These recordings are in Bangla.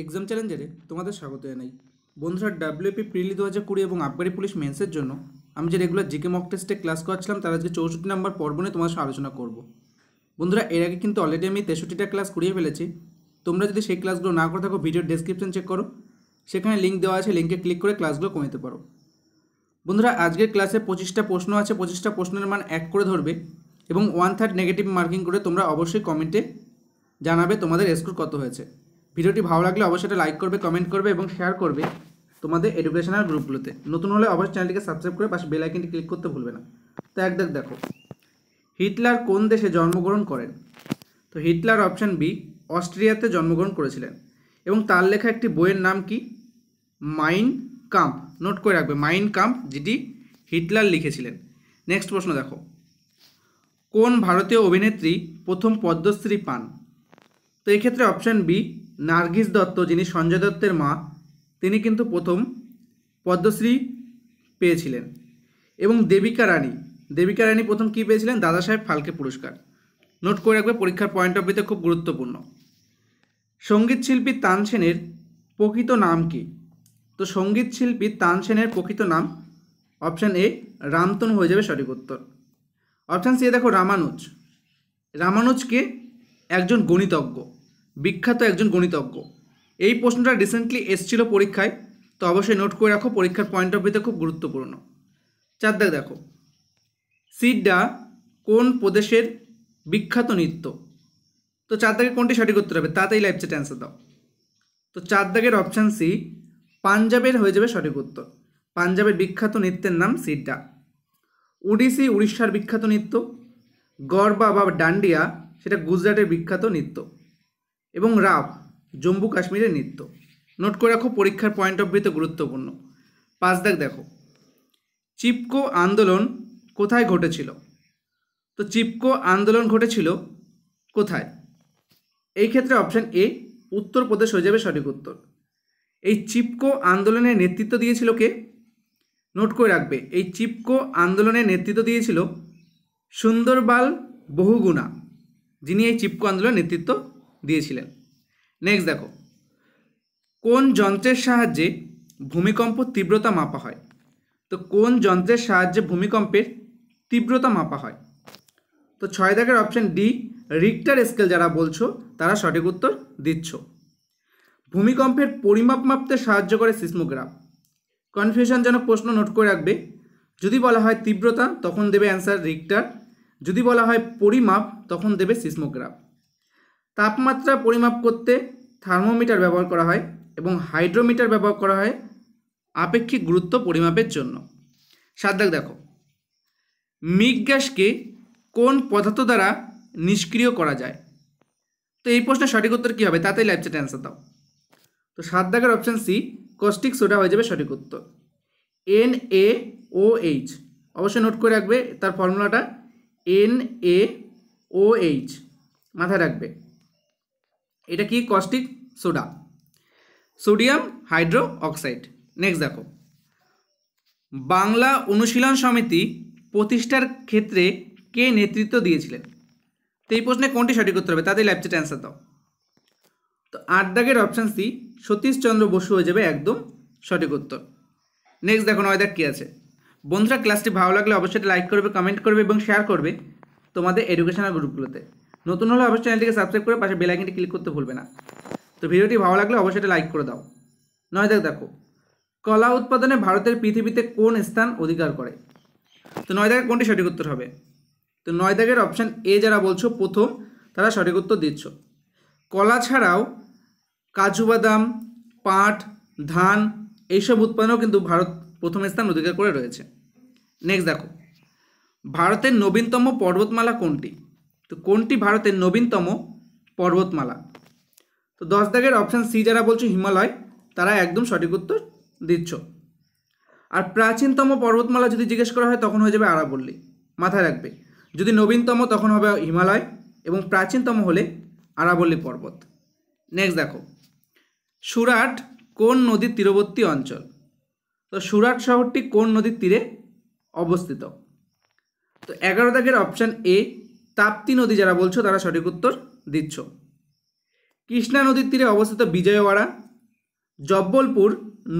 এক্সাম চ্যালেঞ্জারে তোমাদের স্বাগত জানাই বন্ধুরা ডাব্লিউপি প্রিলি দু হাজার কুড়ি এবং আবগারি পুলিশ মেন্সের জন্য আমি যে রেগুলার জিকে মক টেস্টে ক্লাস করছিলাম তার আজকে চৌষট্টি নাম্বার পর্ব নিয়ে তোমাদের সঙ্গে আলোচনা করব বন্ধুরা এর আগে কিন্তু অলরেডি আমি তেষট্টিটা ক্লাস করিয়ে ফেলেছি তোমরা যদি সেই ক্লাসগুলো না করে থাকো ভিডিওর ডেসক্রিপশন চেক করো সেখানে লিঙ্ক দেওয়া আছে লিঙ্কে ক্লিক করে ক্লাসগুলো কমাতে পারো বন্ধুরা আজকের ক্লাসে পঁচিশটা প্রশ্ন আছে পঁচিশটা প্রশ্নের মান এক করে ধরবে এবং ওয়ান থার্ড নেগেটিভ মার্কিং করে তোমরা অবশ্যই কমেন্টে জানাবে তোমাদের স্কোর কত হয়েছে ভিডিওটি ভালো লাগলে অবশ্যই এটা লাইক করবে কমেন্ট করবে এবং শেয়ার করবে তোমাদের এডুকেশনাল গ্রুপগুলোতে নতুন হলে অবশ্যই চ্যানেলটিকে সাবস্ক্রাইব করে পাশে বেল আইকনটি ক্লিক করতে ভুলবে না তো দেখ দেখো হিটলার কোন দেশে জন্মগ্রহণ করেন তো হিটলার অপশান বি অস্ট্রিয়াতে জন্মগ্রহণ করেছিলেন এবং তার লেখা একটি বইয়ের নাম কি মাইন কাম্প নোট করে রাখবে মাইন কাম্প যেটি হিটলার লিখেছিলেন নেক্সট প্রশ্ন দেখো কোন ভারতীয় অভিনেত্রী প্রথম পদ্মশ্রী পান তো এক্ষেত্রে অপশান বি নার্গিস দত্ত যিনি সঞ্জয় দত্তের মা তিনি কিন্তু প্রথম পদ্মশ্রী পেয়েছিলেন এবং দেবিকা রানী দেবিকা রানী প্রথম কী পেয়েছিলেন দাদা সাহেব ফালকে পুরস্কার নোট করে রাখবে পরীক্ষার পয়েন্ট অফ ভিউতে খুব গুরুত্বপূর্ণ সঙ্গীত শিল্পী তানসেনের প্রকৃত নাম কি তো সঙ্গীত শিল্পী তানসেনের প্রকৃত নাম অপশান এ রামতন হয়ে যাবে সঠিক উত্তর অপশান সি দেখো রামানুজ রামানুজকে একজন গণিতজ্ঞ বিখ্যাত একজন গণিতজ্ঞ এই প্রশ্নটা রিসেন্টলি এসছিল পরীক্ষায় তো অবশ্যই নোট করে রাখো পরীক্ষার পয়েন্ট অফ ভিউতে খুব গুরুত্বপূর্ণ চার দেখ দেখো সিডা কোন প্রদেশের বিখ্যাত নৃত্য তো চার দাগে কোনটি সঠিক উত্তর হবে তাতেই লাইফ চ্যাট অ্যান্সার দাও তো চার দাগের অপশান সি পাঞ্জাবের হয়ে যাবে সঠিক উত্তর পাঞ্জাবের বিখ্যাত নৃত্যের নাম সিড্ডা উড়িষি উড়িষ্যার বিখ্যাত নৃত্য গরবা বা ডান্ডিয়া সেটা গুজরাটের বিখ্যাত নৃত্য এবং রাব জম্মু কাশ্মীরের নৃত্য নোট করে রাখো পরীক্ষার পয়েন্ট অফ ভিউতে গুরুত্বপূর্ণ পাঁচ দাগ দেখো চিপকো আন্দোলন কোথায় ঘটেছিল তো চিপকো আন্দোলন ঘটেছিল কোথায় এই ক্ষেত্রে অপশান এ উত্তরপ্রদেশ হয়ে যাবে সঠিক উত্তর এই চিপকো আন্দোলনের নেতৃত্ব দিয়েছিল কে নোট করে রাখবে এই চিপকো আন্দোলনের নেতৃত্ব দিয়েছিল সুন্দরবাল বহুগুণা যিনি এই চিপকো আন্দোলনের নেতৃত্ব দিয়েছিলেন নেক্সট দেখো কোন যন্ত্রের সাহায্যে ভূমিকম্প তীব্রতা মাপা হয় তো কোন যন্ত্রের সাহায্যে ভূমিকম্পের তীব্রতা মাপা হয় তো ছয় দাগের অপশান ডি রিক্টার স্কেল যারা বলছো তারা সঠিক উত্তর দিচ্ছ ভূমিকম্পের পরিমাপ মাপতে সাহায্য করে সিসমোগ্রাফ কনফিউশনজনক প্রশ্ন নোট করে রাখবে যদি বলা হয় তীব্রতা তখন দেবে অ্যান্সার রিক্টার যদি বলা হয় পরিমাপ তখন দেবে সিসমোগ্রাফ তাপমাত্রা পরিমাপ করতে থার্মোমিটার ব্যবহার করা হয় এবং হাইড্রোমিটার ব্যবহার করা হয় আপেক্ষিক গুরুত্ব পরিমাপের জন্য সাত দাগ দেখো মিগ গ্যাসকে কোন পদার্থ দ্বারা নিষ্ক্রিয় করা যায় তো এই প্রশ্নের সঠিক উত্তর কী হবে তাতেই লাইফ চ্যাট অ্যান্সার দাও তো সাত দাগের অপশান সি কস্টিক সোডা হয়ে যাবে সঠিক উত্তর এন এ ও এইচ অবশ্যই নোট করে রাখবে তার ফর্মুলাটা এন এ ও এইচ মাথায় রাখবে এটা কি caustic soda sodium hydroxide next দেখো বাংলা অনুশীলন সমিতি প্রতিষ্ঠার ক্ষেত্রে কে নেতৃত্ব দিয়েছিলেন তো এই প্রশ্নে কোনটি সঠিক উত্তর হবে তাদের ল্যাপচেট অ্যান্সার দাও তো আট দাগের অপশান সি সতীশচন্দ্র বসু হয়ে যাবে একদম সঠিক উত্তর নেক্সট দেখো নয় দেখ কী আছে বন্ধুরা ক্লাসটি ভালো লাগলে অবশ্যই লাইক করবে কমেন্ট করবে এবং শেয়ার করবে তোমাদের এডুকেশনাল গ্রুপগুলোতে নতুন হলে অবশ্যই চ্যানেলটিকে সাবস্ক্রাইব করে পাশে বেলাইকনটি ক্লিক করতে ভুলবে না তো ভিডিওটি ভালো লাগলে অবশ্যই এটা লাইক করে দাও নয় দেখ দেখো কলা উৎপাদনে ভারতের পৃথিবীতে কোন স্থান অধিকার করে তো নয় দাগের কোনটি সঠিক উত্তর হবে তো নয় দাগের অপশান এ যারা বলছো প্রথম তারা সঠিক উত্তর দিচ্ছ কলা ছাড়াও কাজু বাদাম পাট ধান এইসব উৎপাদনেও কিন্তু ভারত প্রথম স্থান অধিকার করে রয়েছে নেক্সট দেখো ভারতের নবীনতম পর্বতমালা কোনটি তো কোনটি ভারতের নবীনতম পর্বতমালা তো দশ দাগের অপশান সি যারা বলছো হিমালয় তারা একদম সঠিক উত্তর দিচ্ছ আর প্রাচীনতম পর্বতমালা যদি জিজ্ঞেস করা হয় তখন হয়ে যাবে আরাবল্লী মাথায় রাখবে যদি নবীনতম তখন হবে হিমালয় এবং প্রাচীনতম হলে আরাবল্লী পর্বত নেক্সট দেখো সুরাট কোন নদীর তীরবর্তী অঞ্চল তো সুরাট শহরটি কোন নদীর তীরে অবস্থিত তো এগারো দাগের অপশান এ তাপ্তি নদী যারা বলছো তারা সঠিক উত্তর দিচ্ছ কৃষ্ণা নদীর তীরে অবস্থিত বিজয়ওয়াড়া জব্বলপুর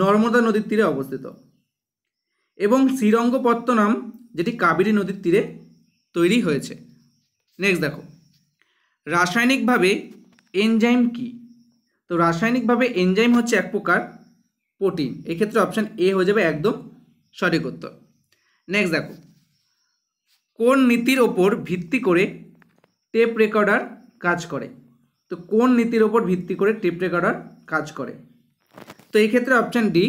নর্মদা নদীর তীরে অবস্থিত এবং শ্রীরঙ্গপত্তনম যেটি কাবেরী নদীর তীরে তৈরি হয়েছে নেক্সট দেখো রাসায়নিকভাবে এনজাইম কি তো রাসায়নিকভাবে এনজাইম হচ্ছে এক প্রকার প্রোটিন এক্ষেত্রে অপশান এ হয়ে যাবে একদম সঠিক উত্তর নেক্সট দেখো কোন নীতির ওপর ভিত্তি করে টেপ রেকর্ডার কাজ করে তো কোন নীতির ওপর ভিত্তি করে টেপ রেকর্ডার কাজ করে তো এই ক্ষেত্রে অপশান ডি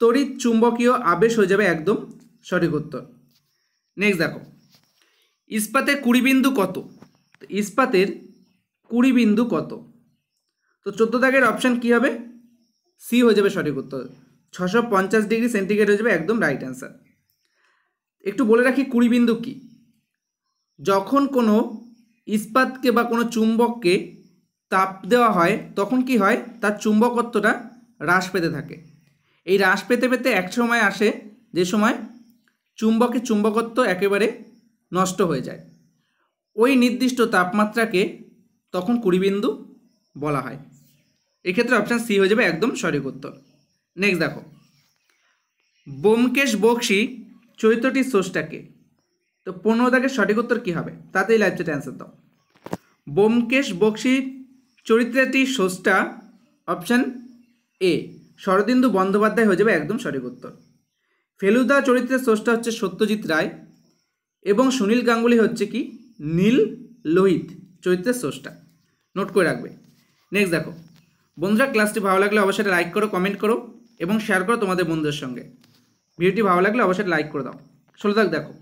তড়িৎ চুম্বকীয় আবেশ হয়ে যাবে একদম সঠিক উত্তর নেক্সট দেখো ইস্পাতের কুড়ি বিন্দু কত ইস্পাতের কুড়ি বিন্দু কত তো চোদ্দ দাগের অপশান কী হবে সি হয়ে যাবে সঠিক উত্তর ছশো পঞ্চাশ ডিগ্রি সেন্টিগ্রেড হয়ে যাবে একদম রাইট অ্যান্সার একটু বলে রাখি কুড়ি বিন্দু কি যখন কোনো ইস্পাতকে বা কোনো চুম্বককে তাপ দেওয়া হয় তখন কি হয় তার চুম্বকত্বটা হ্রাস পেতে থাকে এই হ্রাস পেতে পেতে এক সময় আসে যে সময় চুম্বকের চুম্বকত্ব একেবারে নষ্ট হয়ে যায় ওই নির্দিষ্ট তাপমাত্রাকে তখন কুড়িবিন্দু বলা হয় এক্ষেত্রে অপশান সি হয়ে যাবে একদম সঠিক উত্তর নেক্সট দেখো বোমকেশ বক্সি চরিত্রটির সোর্সটা কে তো পনেরো দাগের সঠিক উত্তর কী হবে তাতেই লাইভ চ্যাটে অ্যান্সার দাও বোমকেশ বক্সির চরিত্রটির সোর্সটা অপশান এ শরদিন্দু বন্দ্যোপাধ্যায় হয়ে যাবে একদম সঠিক উত্তর ফেলুদা চরিত্রের সোর্সটা হচ্ছে সত্যজিৎ রায় এবং সুনীল গাঙ্গুলি হচ্ছে কি নীল লোহিত চরিত্রের সোর্সটা নোট করে রাখবে নেক্সট দেখো বন্ধুরা ক্লাসটি ভালো লাগলে অবশ্যই লাইক করো কমেন্ট করো এবং শেয়ার করো তোমাদের বন্ধুদের সঙ্গে ভিডিওটি ভালো লাগলে অবশ্যই লাইক করে দাও ষোলো দাগ দেখো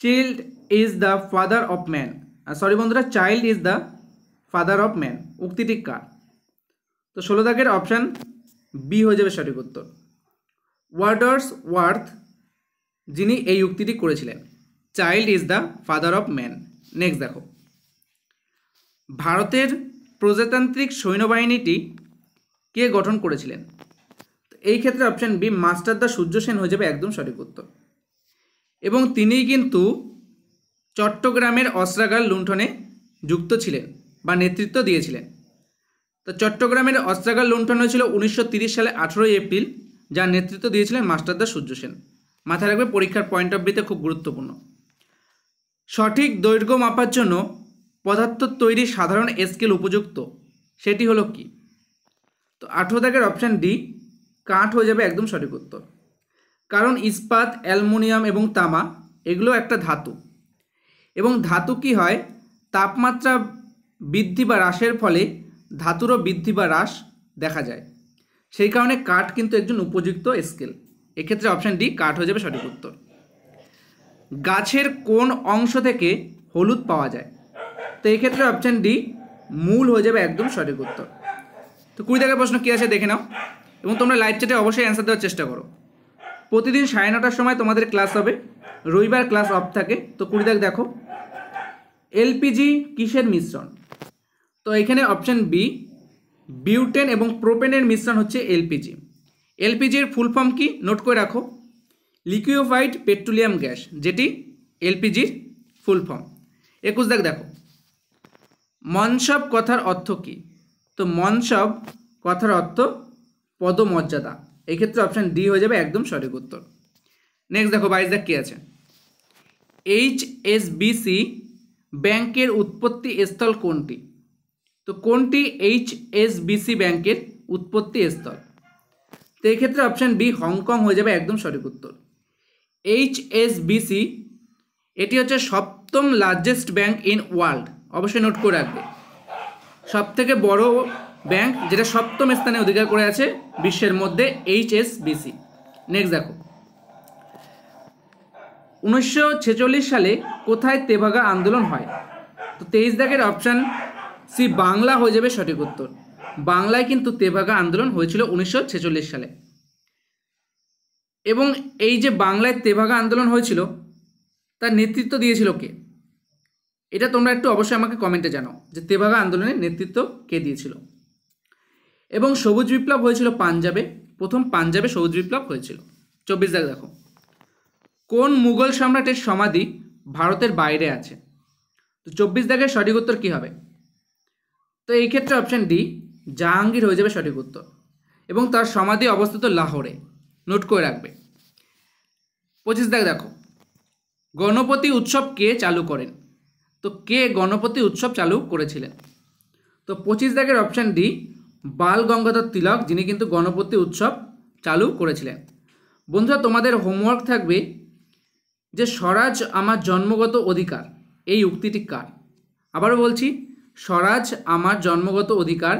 child is the father of man sorry বন্ধুরা child is the father of man উক্তিটি কার তো ষোলো দাগের অপশান বি হয়ে যাবে সঠিক উত্তর ওয়ার্ডার্স ওয়ার্থ যিনি এই উক্তিটি করেছিলেন child is the father of man next দেখো ভারতের প্রজাতান্ত্রিক সৈন্যবাহিনীটি কে গঠন করেছিলেন এই ক্ষেত্রে অপশান বি মাস্টার দা সূর্য সেন হয়ে যাবে একদম সঠিক উত্তর এবং তিনি কিন্তু চট্টগ্রামের অস্ত্রাগার লুণ্ঠনে যুক্ত ছিলেন বা নেতৃত্ব দিয়েছিলেন তো চট্টগ্রামের অস্ত্রাগার লুণ্ঠন হয়েছিল উনিশশো সালে আঠেরোই এপ্রিল যার নেতৃত্ব দিয়েছিলেন মাস্টারদা সূর্য সেন মাথায় রাখবে পরীক্ষার পয়েন্ট অফ ভিউতে খুব গুরুত্বপূর্ণ সঠিক দৈর্ঘ্য মাপার জন্য পদার্থ তৈরি সাধারণ স্কেল উপযুক্ত সেটি হলো কি তো আঠেরো দাগের অপশান ডি কাঠ হয়ে যাবে একদম সঠিক উত্তর কারণ ইস্পাত অ্যালমোনিয়াম এবং তামা এগুলো একটা ধাতু এবং ধাতু কি হয় তাপমাত্রা বৃদ্ধি বা হ্রাসের ফলে ধাতুরও বৃদ্ধি বা হ্রাস দেখা যায় সেই কারণে কাঠ কিন্তু একজন উপযুক্ত স্কেল এক্ষেত্রে অপশান ডি কাঠ হয়ে যাবে সঠিক উত্তর গাছের কোন অংশ থেকে হলুদ পাওয়া যায় তো এক্ষেত্রে অপশান ডি মূল হয়ে যাবে একদম সঠিক উত্তর তো কুড়ি টাকার প্রশ্ন কী আছে দেখে নাও এবং তোমরা লাইভ চ্যাটে অবশ্যই অ্যান্সার দেওয়ার চেষ্টা করো প্রতিদিন সাড়ে নটার সময় তোমাদের ক্লাস হবে রবিবার ক্লাস অফ থাকে তো কুড়ি দাগ দেখো এলপিজি কিসের মিশ্রণ তো এখানে অপশান বি বিউটেন এবং প্রোপেনের মিশ্রণ হচ্ছে এলপিজি এলপিজির ফুল ফর্ম কি নোট করে রাখো লিকুইফাইড পেট্রোলিয়াম গ্যাস যেটি এলপিজির ফুল ফর্ম একুশ দাগ দেখো মনসব কথার অর্থ কি তো মনসব কথার অর্থ পদমর্যাদা এক্ষেত্রে অপশান ডি হয়ে যাবে একদম সঠিক উত্তর নেক্সট দেখো বাইশ দেখ কী আছে এইচ এস বিসি ব্যাংকের উৎপত্তি স্থল কোনটি তো কোনটি এইচ এস বিসি ব্যাংকের উৎপত্তি স্থল তো এক্ষেত্রে অপশান বি হংকং হয়ে যাবে একদম সঠিক উত্তর এইচ এস বিসি এটি হচ্ছে সপ্তম লার্জেস্ট ব্যাংক ইন ওয়ার্ল্ড অবশ্যই নোট করে রাখবে সবথেকে বড় ব্যাংক যেটা সপ্তম স্থানে অধিকার করে আছে বিশ্বের মধ্যে এইচএসবিসি নেক্সট দেখো উনিশশো সালে কোথায় তেভাগা আন্দোলন হয় তো তেইশ দাগের অপশান সি বাংলা হয়ে যাবে সঠিক উত্তর বাংলায় কিন্তু তেভাগা আন্দোলন হয়েছিল উনিশশো সালে এবং এই যে বাংলায় তেভাগা আন্দোলন হয়েছিল তার নেতৃত্ব দিয়েছিল কে এটা তোমরা একটু অবশ্যই আমাকে কমেন্টে জানাও যে তেভাগা আন্দোলনের নেতৃত্ব কে দিয়েছিল এবং সবুজ বিপ্লব হয়েছিল পাঞ্জাবে প্রথম পাঞ্জাবে সবুজ বিপ্লব হয়েছিল চব্বিশ দাগ দেখো কোন মুঘল সম্রাটের সমাধি ভারতের বাইরে আছে তো চব্বিশ দাগের সঠিক উত্তর কী হবে তো এই ক্ষেত্রে অপশান ডি জাহাঙ্গীর হয়ে যাবে সঠিক উত্তর এবং তার সমাধি অবস্থিত লাহোরে নোট করে রাখবে পঁচিশ দাগ দেখো গণপতি উৎসব কে চালু করেন তো কে গণপতি উৎসব চালু করেছিলেন তো পঁচিশ দাগের অপশান ডি বাল গঙ্গাধর তিলক যিনি কিন্তু গণপতি উৎসব চালু করেছিলেন বন্ধুরা তোমাদের হোমওয়ার্ক থাকবে যে স্বরাজ আমার জন্মগত অধিকার এই উক্তিটি কার আবারও বলছি স্বরাজ আমার জন্মগত অধিকার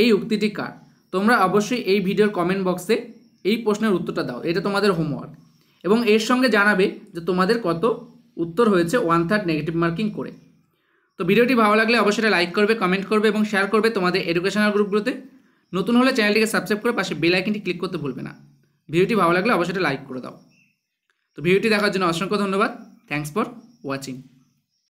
এই উক্তিটি কার তোমরা অবশ্যই এই ভিডিওর কমেন্ট বক্সে এই প্রশ্নের উত্তরটা দাও এটা তোমাদের হোমওয়ার্ক এবং এর সঙ্গে জানাবে যে তোমাদের কত উত্তর হয়েছে ওয়ান থার্ড নেগেটিভ মার্কিং করে তো ভিডিওটি ভালো লাগলে অবশ্যই লাইক করবে কমেন্ট করবে এবং শেয়ার করবে তোমাদের এডুকেশনাল গ্রুপগুলোতে নতুন হলে চ্যানেলটিকে সাবস্ক্রাইব করে পাশে বেল আইকনটি ক্লিক করতে ভুলবে না ভিডিওটি ভালো লাগলে অবশ্যই লাইক করে দাও তো ভিডিওটি দেখার জন্য অসংখ্য ধন্যবাদ থ্যাংকস ফর ওয়াচিং